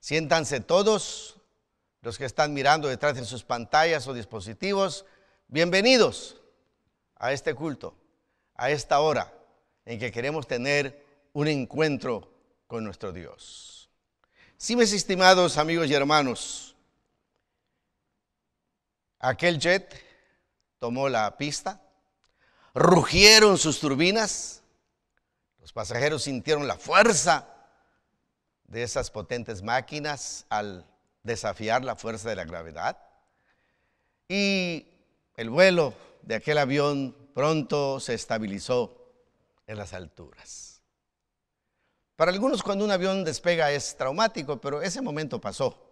Siéntanse todos los que están mirando detrás de sus pantallas o dispositivos. Bienvenidos a este culto, a esta hora en que queremos tener un encuentro con nuestro Dios. Sí, mis estimados amigos y hermanos, aquel jet tomó la pista, rugieron sus turbinas, los pasajeros sintieron la fuerza de esas potentes máquinas al desafiar la fuerza de la gravedad. Y el vuelo de aquel avión pronto se estabilizó en las alturas. Para algunos cuando un avión despega es traumático, pero ese momento pasó.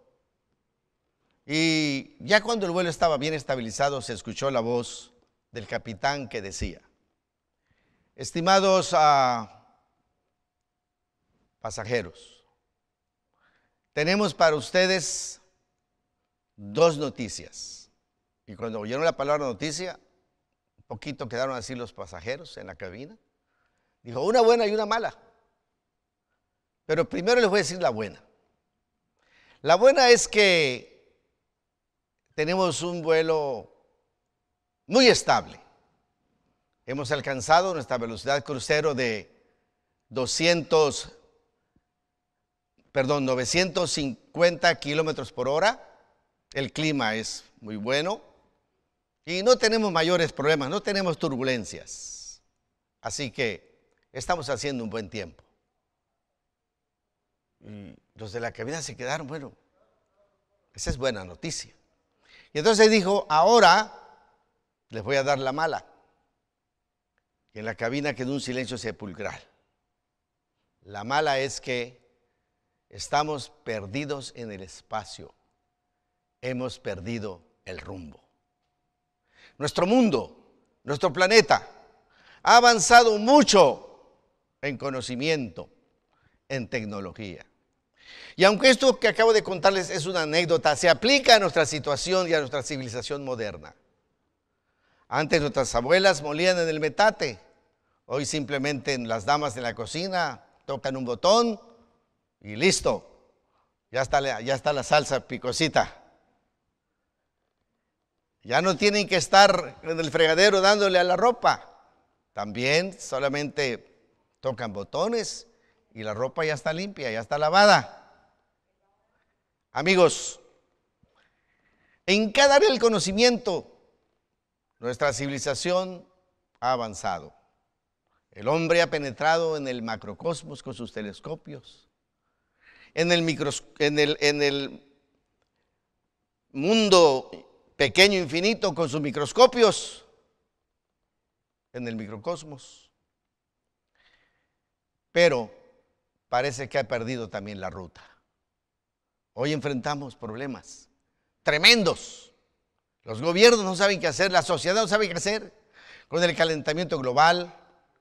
Y ya cuando el vuelo estaba bien estabilizado se escuchó la voz del capitán que decía, estimados ah, pasajeros, tenemos para ustedes dos noticias. Y cuando oyeron la palabra noticia, un poquito quedaron así los pasajeros en la cabina. Dijo, una buena y una mala. Pero primero les voy a decir la buena. La buena es que tenemos un vuelo muy estable. Hemos alcanzado nuestra velocidad crucero de 200 perdón, 950 kilómetros por hora. El clima es muy bueno y no tenemos mayores problemas, no tenemos turbulencias. Así que estamos haciendo un buen tiempo. Y los de la cabina se quedaron, bueno, esa es buena noticia. Y entonces dijo, ahora les voy a dar la mala. Y en la cabina quedó un silencio sepulcral. La mala es que Estamos perdidos en el espacio. Hemos perdido el rumbo. Nuestro mundo, nuestro planeta, ha avanzado mucho en conocimiento, en tecnología. Y aunque esto que acabo de contarles es una anécdota, se aplica a nuestra situación y a nuestra civilización moderna. Antes nuestras abuelas molían en el metate, hoy simplemente las damas de la cocina tocan un botón y listo. Ya está, la, ya está la salsa picosita. Ya no tienen que estar en el fregadero dándole a la ropa. También solamente tocan botones y la ropa ya está limpia, ya está lavada. Amigos, en cada vez el conocimiento, nuestra civilización ha avanzado. El hombre ha penetrado en el macrocosmos con sus telescopios en el, en mundo pequeño infinito con sus microscopios, en el microcosmos. Pero parece que ha perdido también la ruta. Hoy enfrentamos problemas tremendos. Los gobiernos no saben qué hacer, la sociedad no sabe qué hacer con el calentamiento global,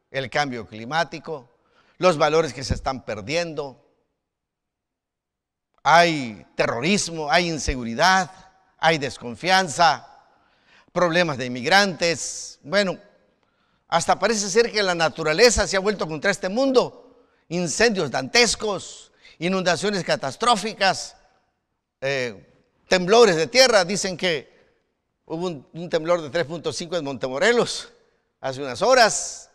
el cambio climático, los valores que se están perdiendo, hay terrorismo, hay inseguridad, hay desconfianza, problemas de inmigrantes. Bueno, hasta parece ser que la naturaleza se ha vuelto contra este mundo. Incendios dantescos, inundaciones catastróficas, eh, temblores de tierra. Dicen que hubo un, un temblor de 3.5 en Montemorelos hace unas horas.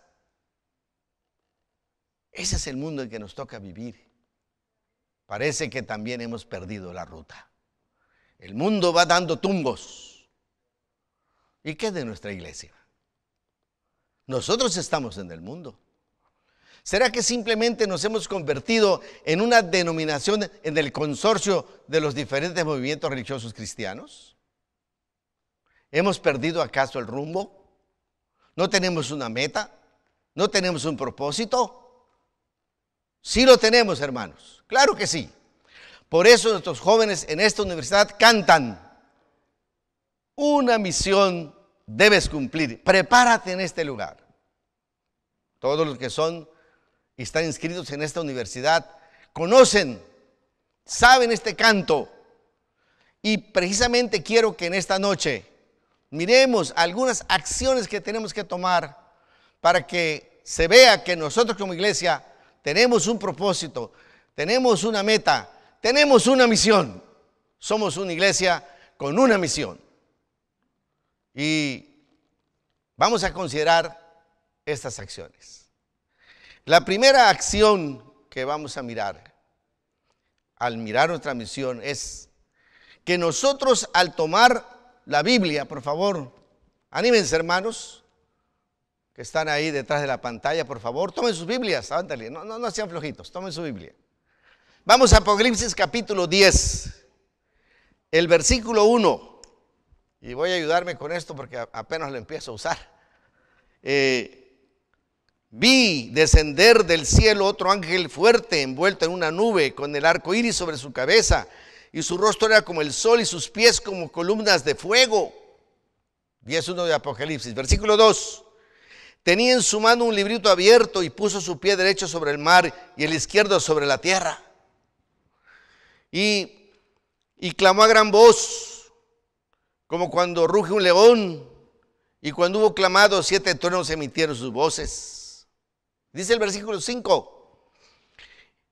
Ese es el mundo en que nos toca vivir parece que también hemos perdido la ruta. El mundo va dando tumbos. ¿Y qué de nuestra iglesia? Nosotros estamos en el mundo. ¿Será que simplemente nos hemos convertido en una denominación en el consorcio de los diferentes movimientos religiosos cristianos? ¿Hemos perdido acaso el rumbo? ¿No tenemos una meta? ¿No tenemos un propósito? Sí lo tenemos, hermanos. Claro que sí. Por eso nuestros jóvenes en esta universidad cantan. Una misión debes cumplir. Prepárate en este lugar. Todos los que son y están inscritos en esta universidad conocen, saben este canto. Y precisamente quiero que en esta noche miremos algunas acciones que tenemos que tomar para que se vea que nosotros como iglesia tenemos un propósito, tenemos una meta, tenemos una misión. Somos una iglesia con una misión. Y vamos a considerar estas acciones. La primera acción que vamos a mirar al mirar nuestra misión es que nosotros al tomar la Biblia, por favor, anímense hermanos, están ahí detrás de la pantalla, por favor, tomen sus Biblias, ándale, no, no, sean flojitos, tomen su Biblia. Vamos a Apocalipsis capítulo 10, el versículo 1, y voy a ayudarme con esto porque apenas lo empiezo a usar. Eh, vi descender del cielo otro ángel fuerte envuelto en una nube con el arco iris sobre su cabeza y su rostro era como el sol y sus pies como columnas de fuego. 10.1 de Apocalipsis, versículo 2. Tenía en su mano un librito abierto y puso su pie derecho sobre el mar y el izquierdo sobre la tierra. Y, clamó a gran voz, como cuando ruge un león. Y cuando hubo clamado, siete truenos emitieron sus voces. Dice el versículo 5.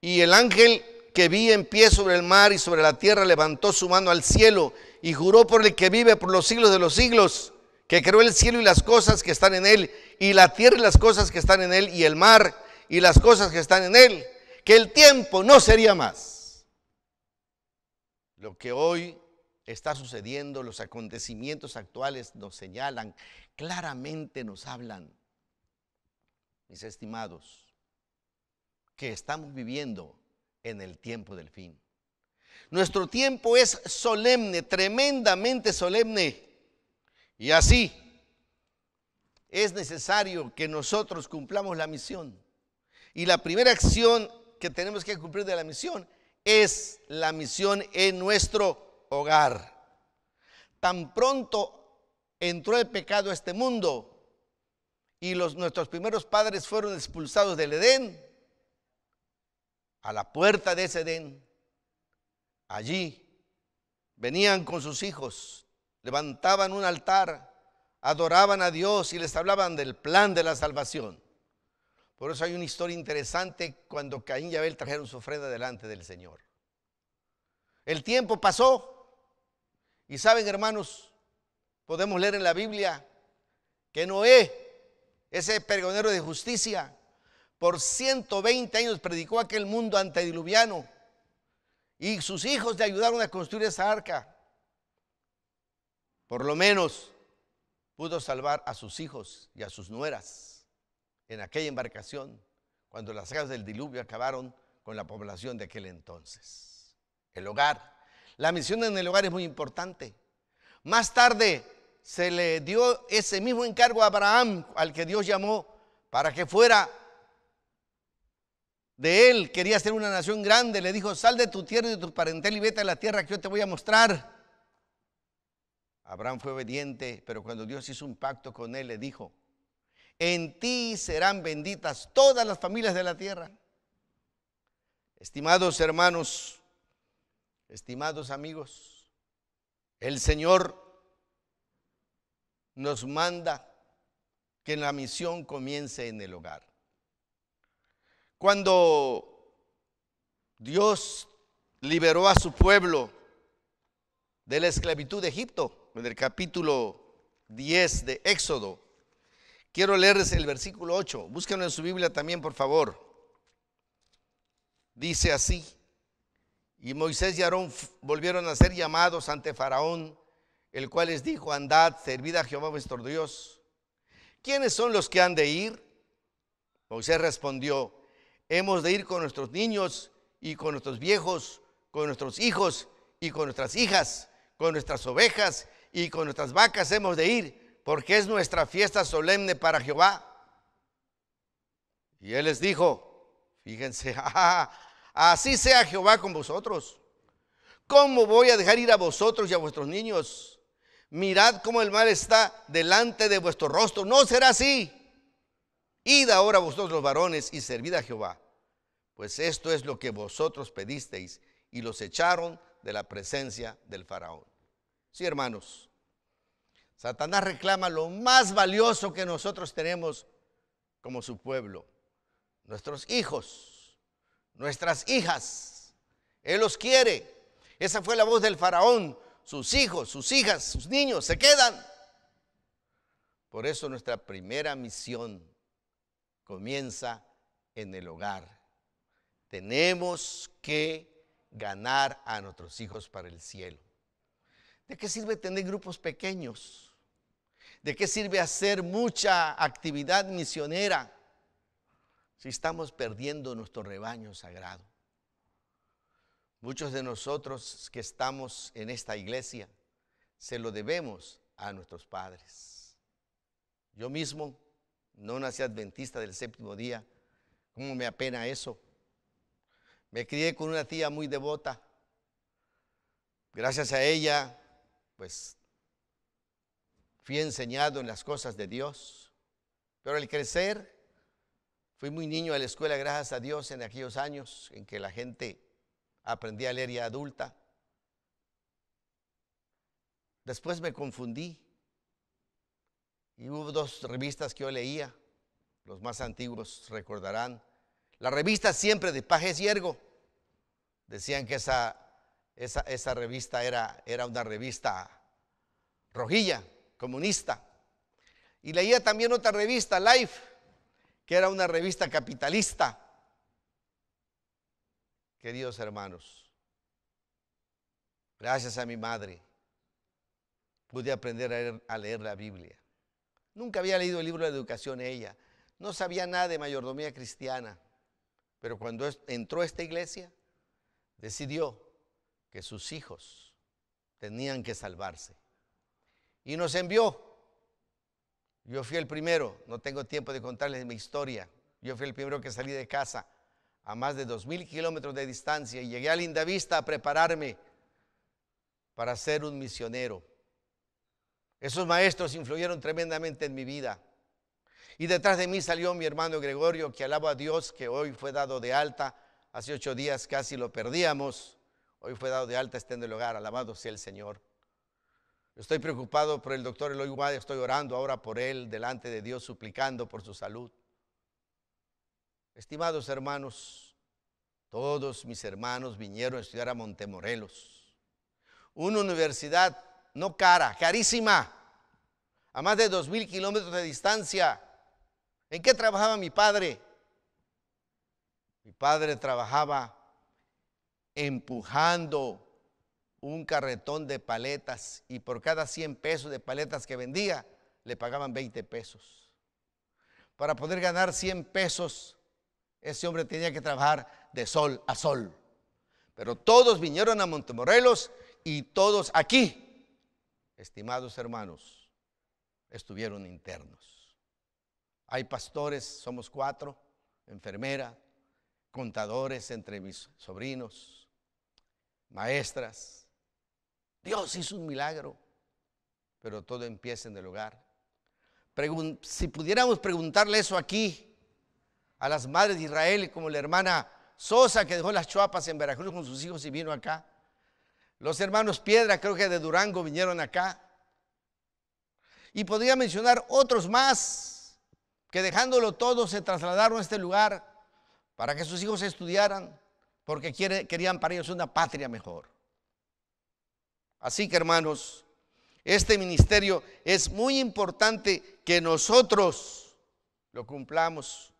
Y el ángel que vi en pie sobre el mar y sobre la tierra levantó su mano al cielo y juró por el que vive por los siglos de los siglos, que creó el cielo y las cosas que están en él y la tierra y las cosas que están en él, y el mar y las cosas que están en él, que el tiempo no sería más. Lo que hoy está sucediendo, los acontecimientos actuales nos señalan, claramente nos hablan, mis estimados, que estamos viviendo en el tiempo del fin. Nuestro tiempo es solemne, tremendamente solemne. Y así, es necesario que nosotros cumplamos la misión. Y la primera acción que tenemos que cumplir de la misión es la misión en nuestro hogar. Tan pronto entró el pecado a este mundo y los, nuestros primeros padres fueron expulsados del Edén, a la puerta de ese Edén, allí venían con sus hijos, levantaban un altar adoraban a Dios y les hablaban del plan de la salvación. Por eso hay una historia interesante cuando Caín y Abel trajeron su ofrenda delante del Señor. El tiempo pasó. Y saben, hermanos, podemos leer en la Biblia que Noé, ese pergonero de justicia, por 120 años predicó aquel mundo antediluviano. Y sus hijos le ayudaron a construir esa arca. Por lo menos pudo salvar a sus hijos y a sus nueras en aquella embarcación cuando las aguas del diluvio acabaron con la población de aquel entonces. El hogar. La misión en el hogar es muy importante. Más tarde se le dio ese mismo encargo a Abraham, al que Dios llamó para que fuera de él. Quería ser una nación grande. Le dijo, sal de tu tierra y de tu parentel y vete a la tierra que yo te voy a mostrar. Abraham fue obediente, pero cuando Dios hizo un pacto con él, le dijo, en ti serán benditas todas las familias de la tierra. Estimados hermanos, estimados amigos, el Señor nos manda que la misión comience en el hogar. Cuando Dios liberó a su pueblo de la esclavitud de Egipto, en el capítulo 10 de Éxodo. Quiero leerles el versículo 8. Búsquenlo en su Biblia también, por favor. Dice así. Y Moisés y Aarón volvieron a ser llamados ante Faraón, el cual les dijo, andad, servid a Jehová vuestro Dios. ¿Quiénes son los que han de ir? Moisés respondió, hemos de ir con nuestros niños y con nuestros viejos, con nuestros hijos y con nuestras hijas, con nuestras ovejas y con nuestras vacas hemos de ir, porque es nuestra fiesta solemne para Jehová. Y él les dijo, fíjense, ah, ah, ah, así sea Jehová con vosotros. ¿Cómo voy a dejar ir a vosotros y a vuestros niños? Mirad cómo el mal está delante de vuestro rostro. No será así. Id ahora vosotros los varones y servid a Jehová. Pues esto es lo que vosotros pedisteis y los echaron de la presencia del faraón. Sí, hermanos. Satanás reclama lo más valioso que nosotros tenemos como su pueblo. Nuestros hijos, nuestras hijas. Él los quiere. Esa fue la voz del faraón. Sus hijos, sus hijas, sus niños se quedan. Por eso nuestra primera misión comienza en el hogar. Tenemos que ganar a nuestros hijos para el cielo. ¿De qué sirve tener grupos pequeños? ¿De qué sirve hacer mucha actividad misionera si estamos perdiendo nuestro rebaño sagrado? Muchos de nosotros que estamos en esta iglesia se lo debemos a nuestros padres. Yo mismo no nací adventista del séptimo día. ¿Cómo me apena eso? Me crié con una tía muy devota. Gracias a ella pues fui enseñado en las cosas de Dios, pero al crecer fui muy niño a la escuela, gracias a Dios, en aquellos años en que la gente aprendía a leer ya adulta. Después me confundí y hubo dos revistas que yo leía, los más antiguos recordarán. La revista siempre de Pajes y decían que esa esa, revista era, era una revista rojilla, comunista. Y leía también otra revista, Life, que era una revista capitalista. Queridos hermanos, gracias a mi madre pude aprender a leer, a leer la Biblia. Nunca había leído el libro de educación ella. No sabía nada de mayordomía cristiana. Pero cuando entró a esta iglesia, decidió que sus hijos tenían que salvarse. Y nos envió. Yo fui el primero, no tengo tiempo de contarles mi historia. Yo fui el primero que salí de casa a más de dos 2.000 kilómetros de distancia y llegué a Lindavista a prepararme para ser un misionero. Esos maestros influyeron tremendamente en mi vida. Y detrás de mí salió mi hermano Gregorio, que alaba a Dios, que hoy fue dado de alta. Hace ocho días casi lo perdíamos. Hoy fue dado de alta, estén del hogar, alabado sea el Señor. Estoy preocupado por el doctor Eloy Wade, estoy orando ahora por él, delante de Dios, suplicando por su salud. Estimados hermanos, todos mis hermanos vinieron a estudiar a Montemorelos. Una universidad no cara, carísima, a más de dos mil kilómetros de distancia. ¿En qué trabajaba mi padre? Mi padre trabajaba empujando un carretón de paletas y por cada 100 pesos de paletas que vendía, le pagaban 20 pesos. Para poder ganar 100 pesos, ese hombre tenía que trabajar de sol a sol. Pero todos vinieron a Montemorelos y todos aquí, estimados hermanos, estuvieron internos. Hay pastores, somos cuatro, enfermera, contadores entre mis sobrinos, maestras. Dios hizo un milagro, pero todo empieza en el hogar. si pudiéramos preguntarle eso aquí a las madres de Israel, como la hermana Sosa que dejó las chuapas en Veracruz con sus hijos y vino acá. Los hermanos Piedra, creo que de Durango, vinieron acá. Y podría mencionar otros más que dejándolo todo se trasladaron a este lugar para que sus hijos estudiaran, porque querían para ellos una patria mejor. Así que hermanos, este ministerio es muy importante que nosotros lo cumplamos.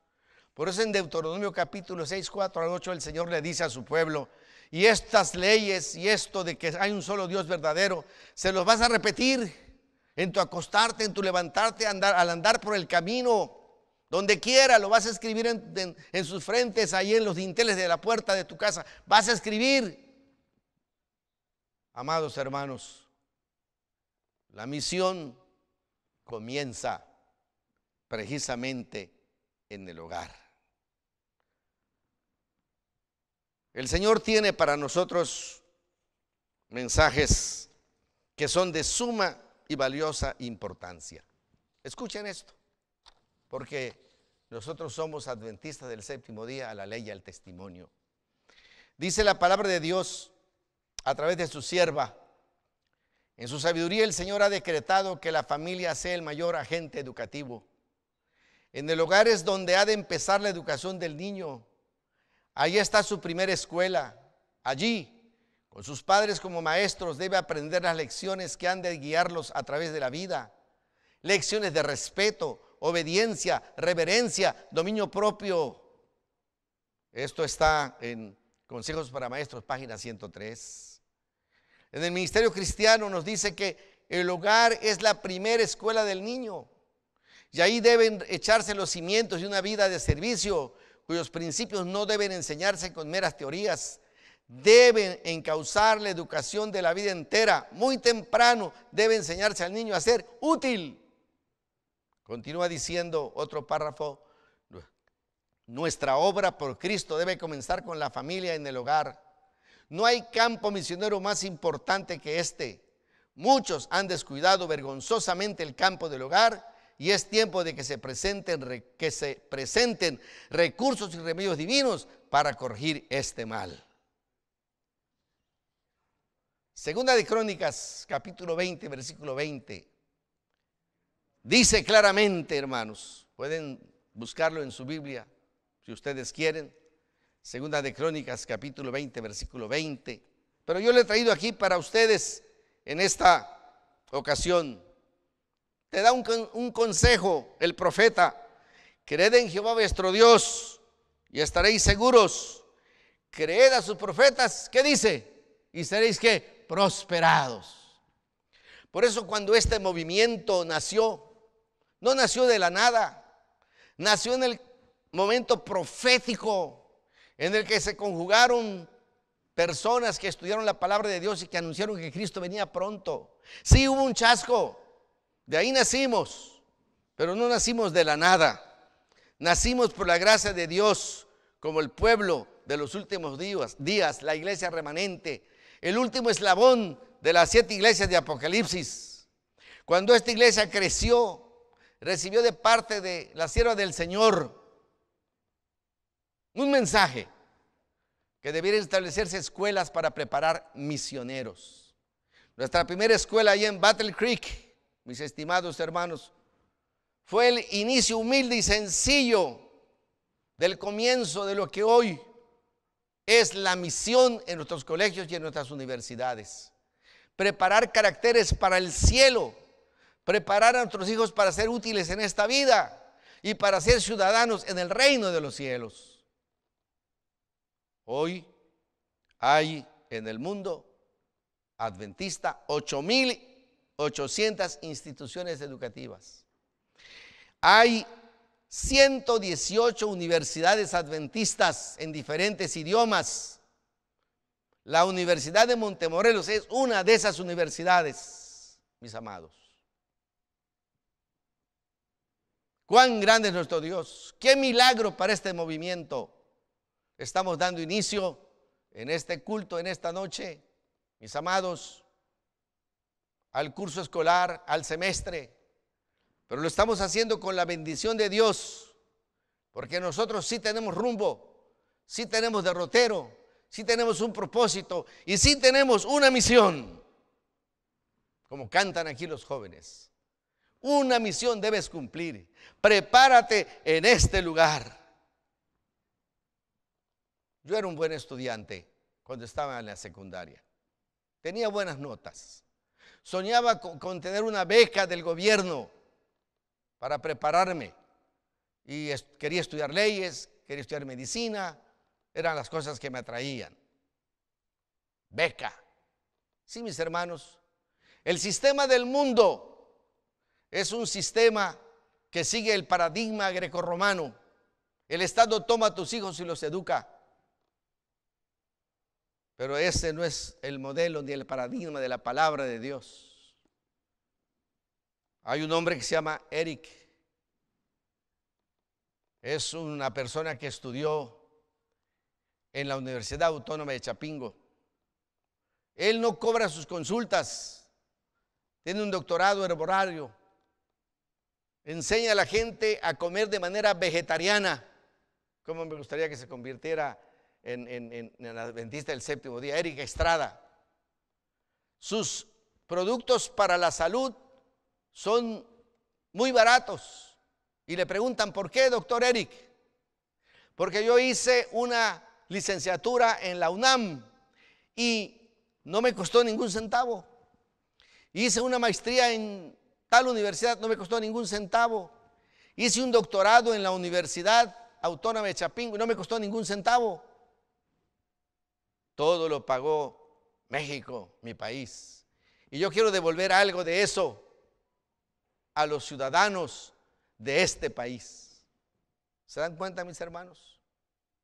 Por eso en Deuteronomio capítulo 6, 4 al 8 el Señor le dice a su pueblo, y estas leyes y esto de que hay un solo Dios verdadero, se los vas a repetir en tu acostarte, en tu levantarte, andar, al andar por el camino, donde quiera, lo vas a escribir en, sus frentes, ahí en los dinteles de la puerta de tu casa. Vas a escribir. Amados hermanos, la misión comienza precisamente en el hogar. El Señor tiene para nosotros mensajes que son de suma y valiosa importancia. Escuchen esto porque nosotros somos adventistas del séptimo día a la ley y al testimonio. Dice la palabra de Dios a través de su sierva. En su sabiduría el Señor ha decretado que la familia sea el mayor agente educativo. En el hogar es donde ha de empezar la educación del niño. Allí está su primera escuela. Allí, con sus padres como maestros, debe aprender las lecciones que han de guiarlos a través de la vida. Lecciones de respeto, obediencia, reverencia, dominio propio. Esto está en Consejos para Maestros, página 103. En el Ministerio Cristiano nos dice que el hogar es la primera escuela del niño. Y ahí deben echarse los cimientos de una vida de servicio, cuyos principios no deben enseñarse con meras teorías. Deben encauzar la educación de la vida entera. Muy temprano debe enseñarse al niño a ser útil Continúa diciendo otro párrafo, nuestra obra por Cristo debe comenzar con la familia en el hogar. No hay campo misionero más importante que este. Muchos han descuidado vergonzosamente el campo del hogar y es tiempo de que se presenten, presenten recursos y remedios divinos para corregir este mal. Segunda de Crónicas, capítulo 20, versículo 20. Dice claramente, hermanos, pueden buscarlo en su Biblia si ustedes quieren. Segunda de Crónicas, capítulo 20, versículo 20. Pero yo le he traído aquí para ustedes en esta ocasión. Te da un, consejo el profeta. Creed en Jehová vuestro Dios y estaréis seguros. Creed a sus profetas. ¿Qué dice? Y seréis que prosperados. Por eso cuando este movimiento nació, no nació de la nada. Nació en el momento profético en el que se conjugaron personas que estudiaron la palabra de Dios y que anunciaron que Cristo venía pronto. Sí hubo un chasco. De ahí nacimos. Pero no nacimos de la nada. Nacimos por la gracia de Dios como el pueblo de los últimos días, días la iglesia remanente, el último eslabón de las siete iglesias de Apocalipsis. Cuando esta iglesia creció, recibió de parte de la sierva del Señor un mensaje que debieran establecerse escuelas para preparar misioneros. Nuestra primera escuela ahí en Battle Creek, mis estimados hermanos, fue el inicio humilde y sencillo del comienzo de lo que hoy es la misión en nuestros colegios y en nuestras universidades. Preparar caracteres para el cielo preparar a nuestros hijos para ser útiles en esta vida y para ser ciudadanos en el reino de los cielos. Hoy hay en el mundo adventista 8.800 instituciones educativas. Hay 118 universidades adventistas en diferentes idiomas. La Universidad de Montemorelos es una de esas universidades, mis amados. Cuán grande es nuestro Dios. Qué milagro para este movimiento. Estamos dando inicio en este culto, en esta noche, mis amados, al curso escolar, al semestre. Pero lo estamos haciendo con la bendición de Dios, porque nosotros sí tenemos rumbo, sí tenemos derrotero, sí tenemos un propósito y sí tenemos una misión, como cantan aquí los jóvenes. Una misión debes cumplir. Prepárate en este lugar. Yo era un buen estudiante cuando estaba en la secundaria. Tenía buenas notas. Soñaba con, tener una beca del gobierno para prepararme. Y quería estudiar leyes, quería estudiar medicina. Eran las cosas que me atraían. Beca. Sí, mis hermanos. El sistema del mundo es un sistema que sigue el paradigma grecorromano. El Estado toma a tus hijos y los educa. Pero ese no es el modelo ni el paradigma de la palabra de Dios. Hay un hombre que se llama Eric. Es una persona que estudió en la Universidad Autónoma de Chapingo. Él no cobra sus consultas. Tiene un doctorado herborario enseña a la gente a comer de manera vegetariana. Como me gustaría que se convirtiera en, el adventista del séptimo día? Eric Estrada. Sus productos para la salud son muy baratos. Y le preguntan, ¿por qué, doctor Eric? Porque yo hice una licenciatura en la UNAM y no me costó ningún centavo. Hice una maestría en Tal universidad no me costó ningún centavo. Hice un doctorado en la Universidad Autónoma de Chapingo y no me costó ningún centavo. Todo lo pagó México, mi país. Y yo quiero devolver algo de eso a los ciudadanos de este país. ¿Se dan cuenta, mis hermanos?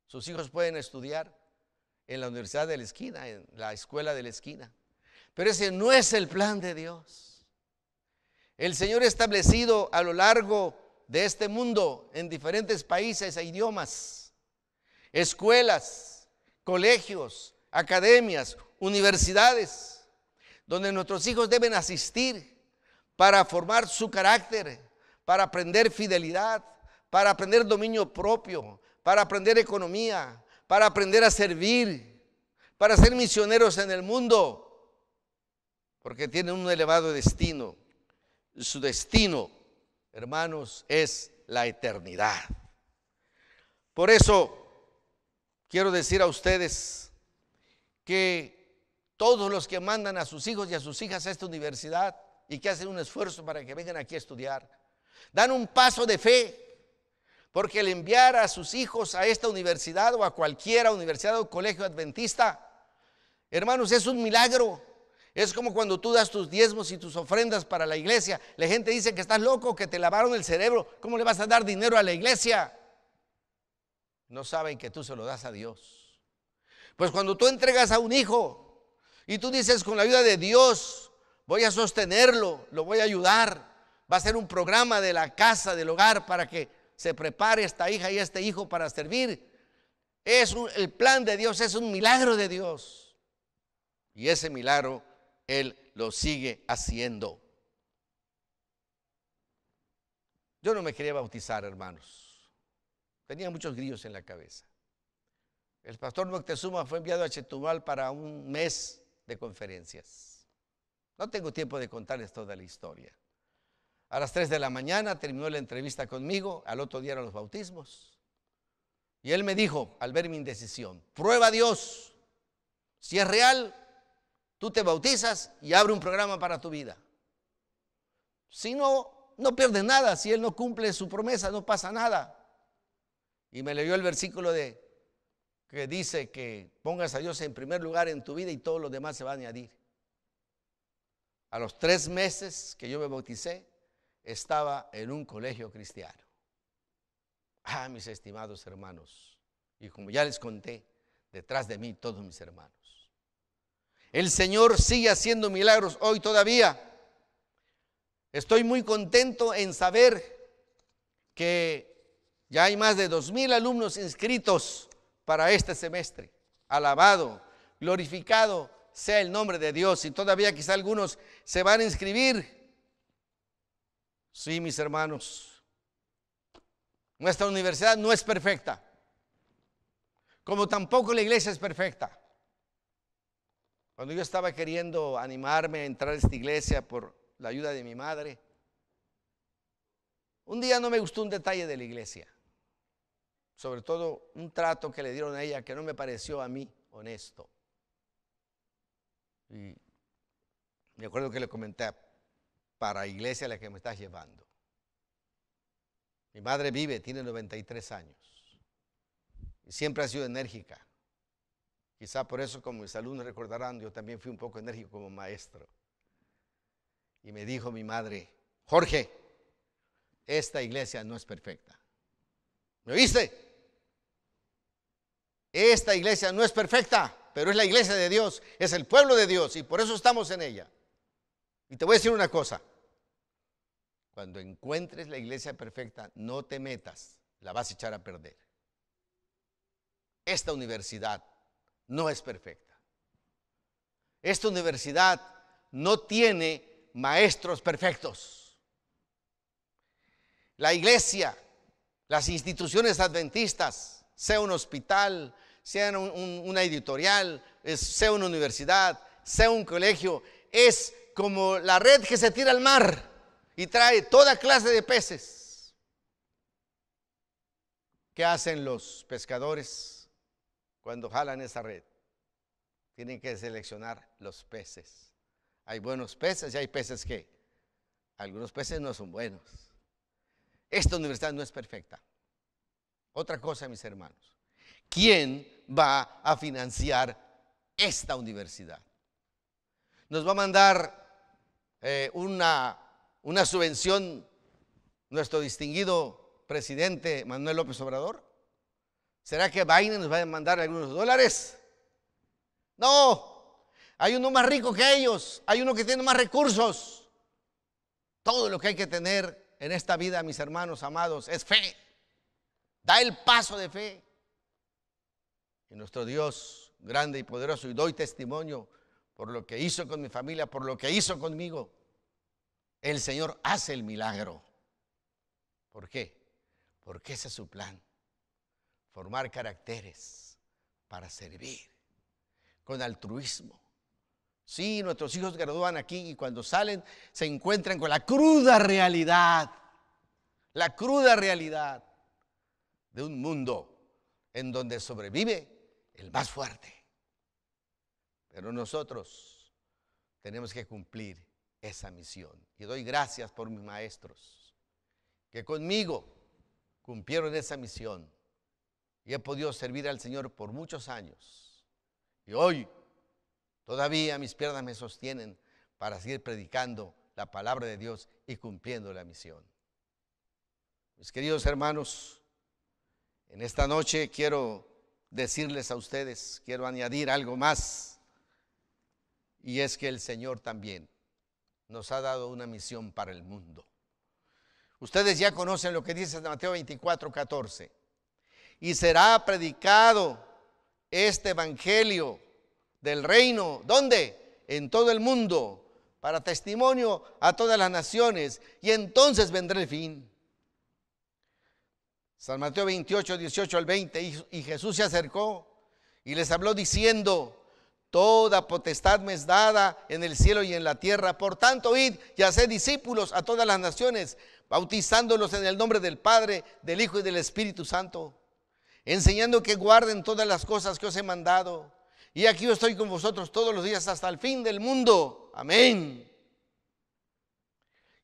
Sus hijos pueden estudiar en la universidad de la esquina, en la escuela de la esquina. Pero ese no es el plan de Dios. El Señor ha establecido a lo largo de este mundo, en diferentes países e idiomas, escuelas, colegios, academias, universidades, donde nuestros hijos deben asistir para formar su carácter, para aprender fidelidad, para aprender dominio propio, para aprender economía, para aprender a servir, para ser misioneros en el mundo, porque tienen un elevado destino su destino, hermanos, es la eternidad. Por eso quiero decir a ustedes que todos los que mandan a sus hijos y a sus hijas a esta universidad y que hacen un esfuerzo para que vengan aquí a estudiar, dan un paso de fe, porque el enviar a sus hijos a esta universidad o a cualquiera universidad o colegio adventista, hermanos, es un milagro. Es como cuando tú das tus diezmos y tus ofrendas para la iglesia. La gente dice que estás loco, que te lavaron el cerebro. ¿Cómo le vas a dar dinero a la iglesia? No saben que tú se lo das a Dios. Pues cuando tú entregas a un hijo y tú dices con la ayuda de Dios, voy a sostenerlo, lo voy a ayudar. Va a ser un programa de la casa, del hogar, para que se prepare esta hija y este hijo para servir. Es el plan de Dios, es un milagro de Dios. Y ese milagro él lo sigue haciendo. Yo no me quería bautizar, hermanos. Tenía muchos grillos en la cabeza. El pastor Moctezuma fue enviado a Chetumal para un mes de conferencias. No tengo tiempo de contarles toda la historia. A las 3 de la mañana terminó la entrevista conmigo, al otro día eran los bautismos. Y él me dijo, al ver mi indecisión, prueba a Dios. Si es real, Tú te bautizas y abre un programa para tu vida. Si no, no pierdes nada. Si Él no cumple su promesa, no pasa nada. Y me leyó el versículo de que dice que pongas a Dios en primer lugar en tu vida y todo los demás se va a añadir. A los tres meses que yo me bauticé, estaba en un colegio cristiano. Ah, mis estimados hermanos, y como ya les conté, detrás de mí todos mis hermanos. El Señor sigue haciendo milagros hoy todavía. Estoy muy contento en saber que ya hay más de dos mil alumnos inscritos para este semestre. Alabado, glorificado sea el nombre de Dios. Y todavía quizá algunos se van a inscribir. Sí, mis hermanos. Nuestra universidad no es perfecta. Como tampoco la iglesia es perfecta. Cuando yo estaba queriendo animarme a entrar a esta iglesia por la ayuda de mi madre, un día no me gustó un detalle de la iglesia, sobre todo un trato que le dieron a ella que no me pareció a mí honesto. Y me acuerdo que le comenté, para la iglesia a la que me estás llevando. Mi madre vive, tiene 93 años, y siempre ha sido enérgica. Quizá por eso, como mis alumnos recordarán, yo también fui un poco enérgico como maestro. Y me dijo mi madre, Jorge, esta iglesia no es perfecta. ¿Me oíste? Esta iglesia no es perfecta, pero es la iglesia de Dios, es el pueblo de Dios y por eso estamos en ella. Y te voy a decir una cosa, cuando encuentres la iglesia perfecta, no te metas, la vas a echar a perder. Esta universidad no es perfecta. Esta universidad no tiene maestros perfectos. La iglesia, las instituciones adventistas, sea un hospital, sea una editorial, sea una universidad, sea un colegio, es como la red que se tira al mar y trae toda clase de peces. ¿Qué hacen los pescadores? cuando jalan esa red. Tienen que seleccionar los peces. Hay buenos peces y hay peces que algunos peces no son buenos. Esta universidad no es perfecta. Otra cosa, mis hermanos. ¿Quién va a financiar esta universidad? ¿Nos va a mandar eh, una, una subvención nuestro distinguido presidente Manuel López Obrador? ¿Será que Biden nos va a demandar algunos dólares? No, hay uno más rico que ellos, hay uno que tiene más recursos. Todo lo que hay que tener en esta vida, mis hermanos amados, es fe. Da el paso de fe. en nuestro Dios, grande y poderoso, y doy testimonio por lo que hizo con mi familia, por lo que hizo conmigo, el Señor hace el milagro. ¿Por qué? Porque ese es su plan formar caracteres para servir con altruismo. Sí, nuestros hijos gradúan aquí y cuando salen se encuentran con la cruda realidad, la cruda realidad de un mundo en donde sobrevive el más fuerte. Pero nosotros tenemos que cumplir esa misión. Y doy gracias por mis maestros que conmigo cumplieron esa misión y he podido servir al Señor por muchos años. Y hoy todavía mis piernas me sostienen para seguir predicando la palabra de Dios y cumpliendo la misión. Mis queridos hermanos, en esta noche quiero decirles a ustedes, quiero añadir algo más, y es que el Señor también nos ha dado una misión para el mundo. Ustedes ya conocen lo que dice Mateo 24, 14 y será predicado este evangelio del reino. ¿Dónde? En todo el mundo, para testimonio a todas las naciones, y entonces vendrá el fin. San Mateo 28, 18 al 20, y, Jesús se acercó y les habló diciendo, Toda potestad me es dada en el cielo y en la tierra. Por tanto, id y haced discípulos a todas las naciones, bautizándolos en el nombre del Padre, del Hijo y del Espíritu Santo, enseñando que guarden todas las cosas que os he mandado. Y aquí yo estoy con vosotros todos los días hasta el fin del mundo. Amén.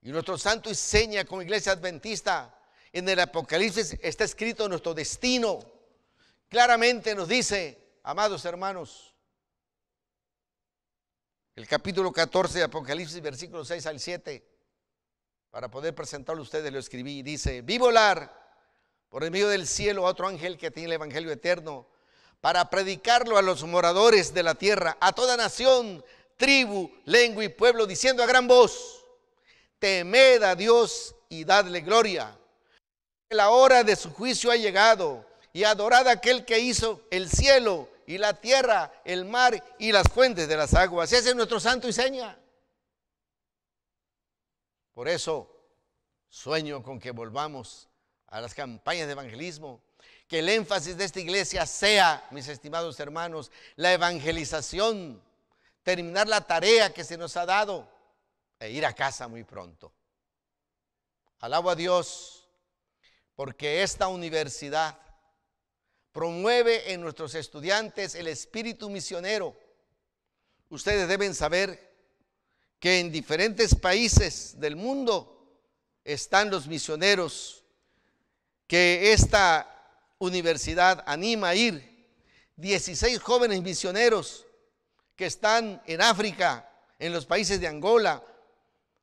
Y nuestro santo enseña como iglesia adventista. En el Apocalipsis está escrito nuestro destino. Claramente nos dice, amados hermanos, el capítulo 14 de Apocalipsis, versículos 6 al 7, para poder presentarlo a ustedes, lo escribí, y dice, Vivo volar por el medio del cielo a otro ángel que tiene el Evangelio eterno, para predicarlo a los moradores de la tierra, a toda nación, tribu, lengua y pueblo, diciendo a gran voz, temed a Dios y dadle gloria. La hora de su juicio ha llegado y adorad a aquel que hizo el cielo y la tierra, el mar y las fuentes de las aguas. Ese es nuestro santo y seña. Por eso sueño con que volvamos a las campañas de evangelismo. Que el énfasis de esta iglesia sea, mis estimados hermanos, la evangelización, terminar la tarea que se nos ha dado e ir a casa muy pronto. Alabo a Dios porque esta universidad promueve en nuestros estudiantes el espíritu misionero. Ustedes deben saber que en diferentes países del mundo están los misioneros que esta universidad anima a ir. 16 jóvenes misioneros que están en África, en los países de Angola,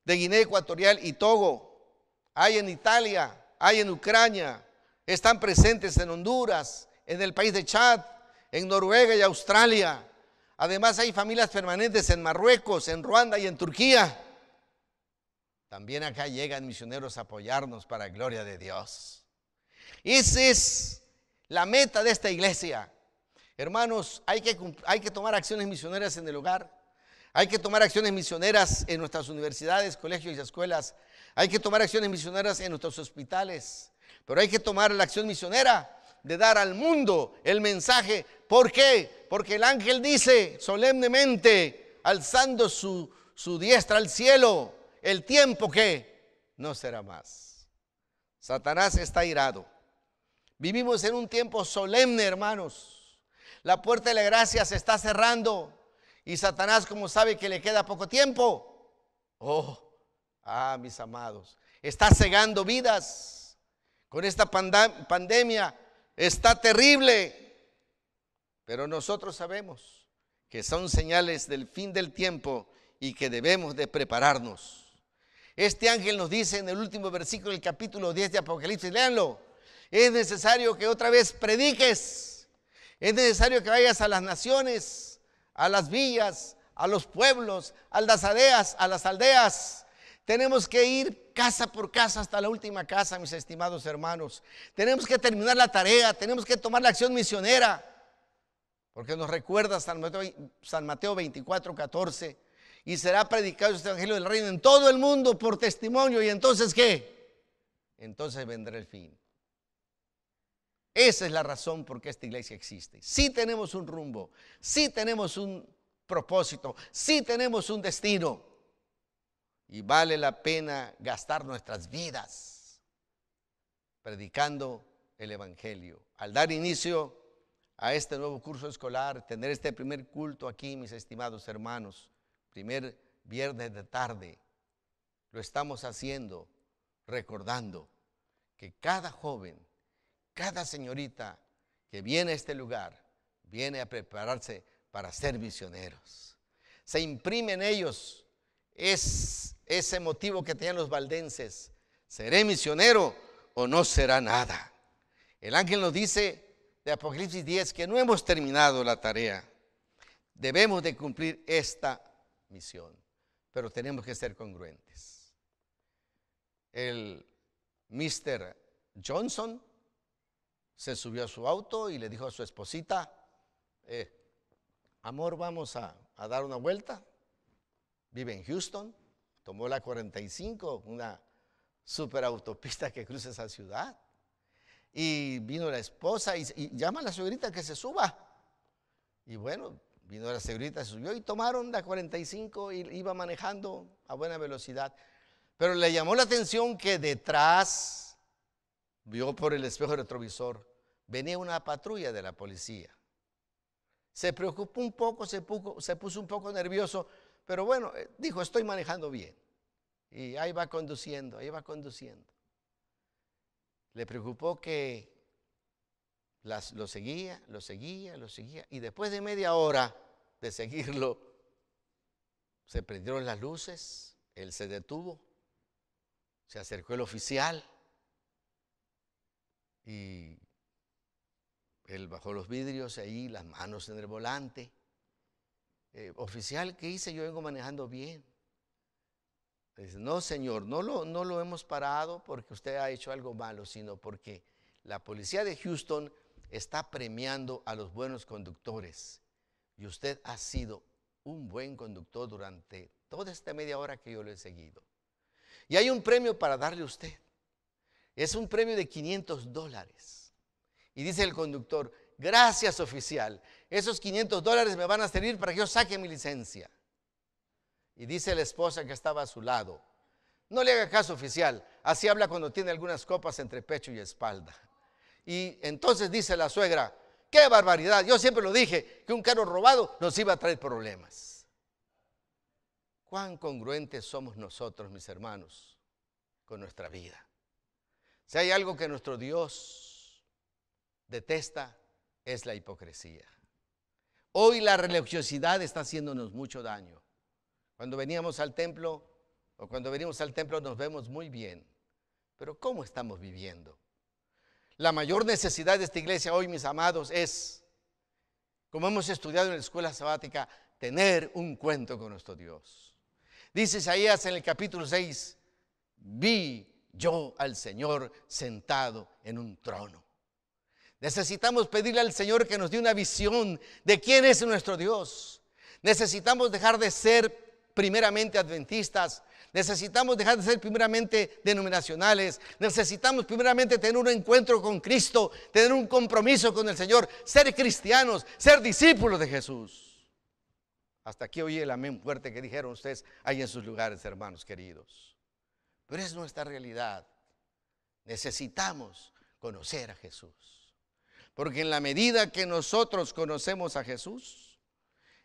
de Guinea Ecuatorial y Togo. Hay en Italia, hay en Ucrania, están presentes en Honduras, en el país de Chad, en Noruega y Australia. Además hay familias permanentes en Marruecos, en Ruanda y en Turquía. También acá llegan misioneros a apoyarnos para la gloria de Dios. Esa es la meta de esta iglesia. Hermanos, hay que, hay que tomar acciones misioneras en el hogar. Hay que tomar acciones misioneras en nuestras universidades, colegios y escuelas. Hay que tomar acciones misioneras en nuestros hospitales. Pero hay que tomar la acción misionera de dar al mundo el mensaje. ¿Por qué? Porque el ángel dice solemnemente, alzando su, su diestra al cielo, el tiempo que no será más. Satanás está irado. Vivimos en un tiempo solemne, hermanos. La puerta de la gracia se está cerrando y Satanás, como sabe que le queda poco tiempo, oh, ah, mis amados, está cegando vidas. Con esta pandemia está terrible. Pero nosotros sabemos que son señales del fin del tiempo y que debemos de prepararnos. Este ángel nos dice en el último versículo del capítulo 10 de Apocalipsis, léanlo. Es necesario que otra vez prediques. Es necesario que vayas a las naciones, a las villas, a los pueblos, a las aldeas, a las aldeas. Tenemos que ir casa por casa hasta la última casa, mis estimados hermanos. Tenemos que terminar la tarea, tenemos que tomar la acción misionera. Porque nos recuerda San Mateo, San Mateo 24, 14. Y será predicado este Evangelio del Reino en todo el mundo por testimonio. ¿Y entonces qué? Entonces vendrá el fin. Esa es la razón por qué esta iglesia existe. Si tenemos un rumbo, si tenemos un propósito, si tenemos un destino. Y vale la pena gastar nuestras vidas predicando el Evangelio. Al dar inicio a este nuevo curso escolar, tener este primer culto aquí, mis estimados hermanos, primer viernes de tarde, lo estamos haciendo recordando que cada joven cada señorita que viene a este lugar viene a prepararse para ser misioneros. Se imprime en ellos ese motivo que tenían los valdenses. ¿Seré misionero o no será nada? El ángel nos dice de Apocalipsis 10 que no hemos terminado la tarea. Debemos de cumplir esta misión, pero tenemos que ser congruentes. El Mr. Johnson se subió a su auto y le dijo a su esposita, eh, amor, vamos a, dar una vuelta. Vive en Houston, tomó la 45, una super autopista que cruza esa ciudad. Y vino la esposa y, llama a la señorita que se suba. Y bueno, vino la señorita, se subió y tomaron la 45 y iba manejando a buena velocidad. Pero le llamó la atención que detrás vio por el espejo retrovisor, venía una patrulla de la policía. Se preocupó un poco, se, puso, un poco nervioso, pero bueno, eh, dijo, estoy manejando bien. Y ahí va conduciendo, ahí va conduciendo. Le preocupó que las, lo seguía, lo seguía, lo seguía. Y después de media hora de seguirlo, se prendieron las luces, él se detuvo, se acercó el oficial y él bajó los vidrios ahí, las manos en el volante. Eh, oficial, ¿qué hice? Yo vengo manejando bien. Dice, no, señor, no lo, no lo hemos parado porque usted ha hecho algo malo, sino porque la policía de Houston está premiando a los buenos conductores. Y usted ha sido un buen conductor durante toda esta media hora que yo lo he seguido. Y hay un premio para darle a usted. Es un premio de 500 dólares. Y dice el conductor, gracias oficial, esos 500 dólares me van a servir para que yo saque mi licencia. Y dice la esposa que estaba a su lado, no le haga caso oficial, así habla cuando tiene algunas copas entre pecho y espalda. Y entonces dice la suegra, qué barbaridad, yo siempre lo dije, que un carro robado nos iba a traer problemas. Cuán congruentes somos nosotros, mis hermanos, con nuestra vida. Si hay algo que nuestro Dios detesta, es la hipocresía. Hoy la religiosidad está haciéndonos mucho daño. Cuando veníamos al templo o cuando venimos al templo nos vemos muy bien, pero ¿cómo estamos viviendo? La mayor necesidad de esta iglesia hoy, mis amados, es, como hemos estudiado en la escuela sabática, tener un cuento con nuestro Dios. Dice Isaías en el capítulo 6, vi yo al Señor sentado en un trono. Necesitamos pedirle al Señor que nos dé una visión de quién es nuestro Dios. Necesitamos dejar de ser primeramente adventistas. Necesitamos dejar de ser primeramente denominacionales. Necesitamos primeramente tener un encuentro con Cristo, tener un compromiso con el Señor, ser cristianos, ser discípulos de Jesús. Hasta aquí oí el amén fuerte que dijeron ustedes ahí en sus lugares, hermanos queridos. Pero es nuestra realidad. Necesitamos conocer a Jesús. Porque en la medida que nosotros conocemos a Jesús,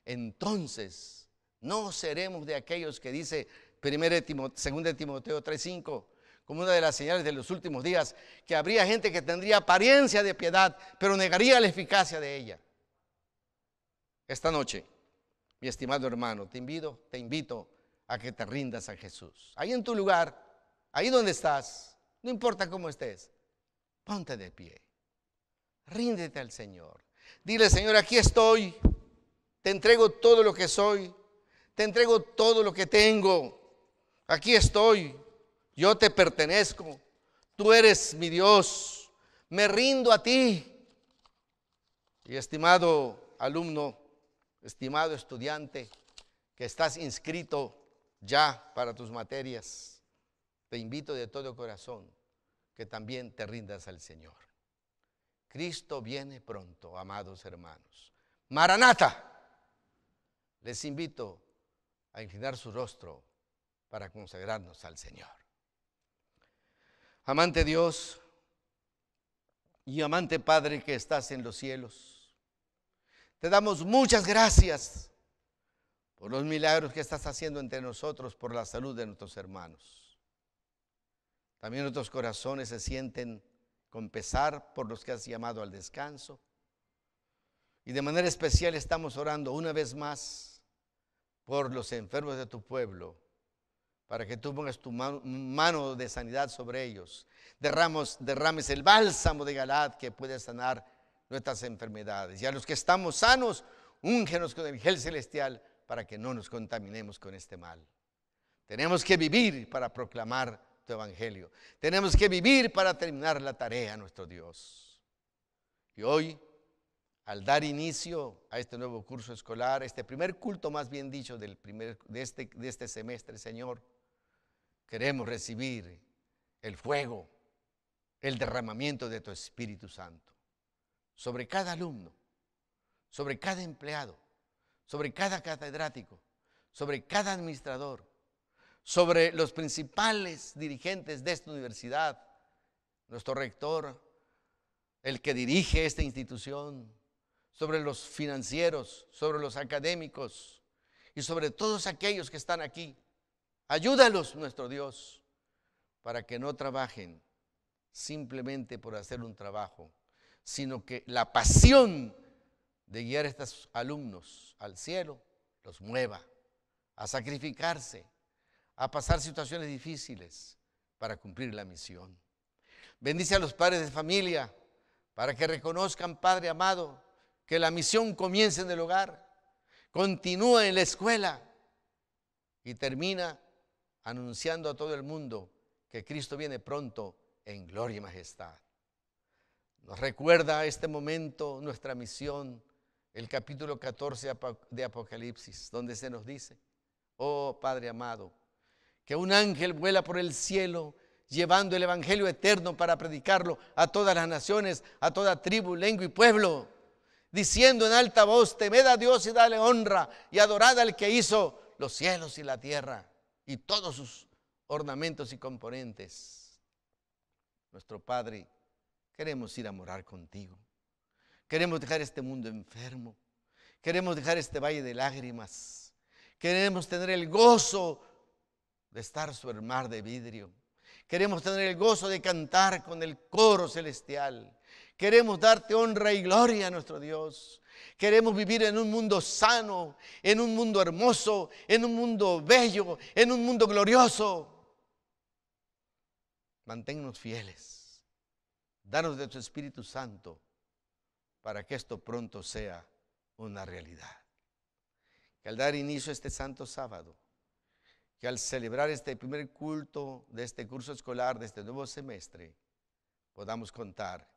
entonces no seremos de aquellos que dice 2 Timoteo, Timoteo 3:5, como una de las señales de los últimos días, que habría gente que tendría apariencia de piedad, pero negaría la eficacia de ella. Esta noche, mi estimado hermano, te invito, te invito a que te rindas a Jesús. Ahí en tu lugar, Ahí donde estás, no importa cómo estés, ponte de pie. Ríndete al Señor. Dile, Señor, aquí estoy. Te entrego todo lo que soy. Te entrego todo lo que tengo. Aquí estoy. Yo te pertenezco. Tú eres mi Dios. Me rindo a ti. Y estimado alumno, estimado estudiante, que estás inscrito ya para tus materias te invito de todo corazón que también te rindas al Señor. Cristo viene pronto, amados hermanos. Maranata, les invito a inclinar su rostro para consagrarnos al Señor. Amante Dios y amante Padre que estás en los cielos, te damos muchas gracias por los milagros que estás haciendo entre nosotros, por la salud de nuestros hermanos. También nuestros corazones se sienten con pesar por los que has llamado al descanso. Y de manera especial estamos orando una vez más por los enfermos de tu pueblo, para que tú pongas tu mano de sanidad sobre ellos. Derramos, derrames el bálsamo de Galad que puede sanar nuestras enfermedades. Y a los que estamos sanos, úngenos con el gel celestial para que no nos contaminemos con este mal. Tenemos que vivir para proclamar tu evangelio. Tenemos que vivir para terminar la tarea, nuestro Dios. Y hoy, al dar inicio a este nuevo curso escolar, este primer culto, más bien dicho, del primer, de, este, de este semestre, Señor, queremos recibir el fuego, el derramamiento de tu Espíritu Santo sobre cada alumno, sobre cada empleado, sobre cada catedrático, sobre cada administrador, sobre los principales dirigentes de esta universidad, nuestro rector, el que dirige esta institución, sobre los financieros, sobre los académicos y sobre todos aquellos que están aquí. Ayúdalos, nuestro Dios, para que no trabajen simplemente por hacer un trabajo, sino que la pasión de guiar a estos alumnos al cielo los mueva a sacrificarse, a pasar situaciones difíciles para cumplir la misión. Bendice a los padres de familia para que reconozcan, Padre amado, que la misión comienza en el hogar, continúa en la escuela y termina anunciando a todo el mundo que Cristo viene pronto en gloria y majestad. Nos recuerda a este momento nuestra misión, el capítulo 14 de Apocalipsis, donde se nos dice, oh Padre amado, que un ángel vuela por el cielo llevando el Evangelio eterno para predicarlo a todas las naciones, a toda tribu, lengua y pueblo, diciendo en alta voz, temed a Dios y dale honra y adorad al que hizo los cielos y la tierra y todos sus ornamentos y componentes. Nuestro Padre, queremos ir a morar contigo. Queremos dejar este mundo enfermo. Queremos dejar este valle de lágrimas. Queremos tener el gozo de estar su el de vidrio. Queremos tener el gozo de cantar con el coro celestial. Queremos darte honra y gloria a nuestro Dios. Queremos vivir en un mundo sano, en un mundo hermoso, en un mundo bello, en un mundo glorioso. Manténnos fieles. Danos de tu Espíritu Santo para que esto pronto sea una realidad. Que al dar inicio a este santo sábado, que al celebrar este primer culto de este curso escolar, de este nuevo semestre, podamos contar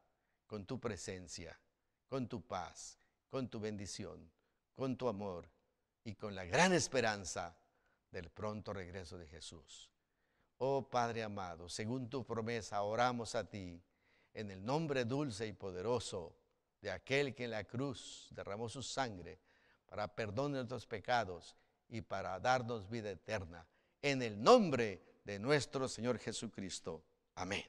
con tu presencia, con tu paz, con tu bendición, con tu amor y con la gran esperanza del pronto regreso de Jesús. Oh Padre amado, según tu promesa oramos a ti en el nombre dulce y poderoso de aquel que en la cruz derramó su sangre para perdón de nuestros pecados y para darnos vida eterna en el nombre de nuestro Señor Jesucristo. Amén.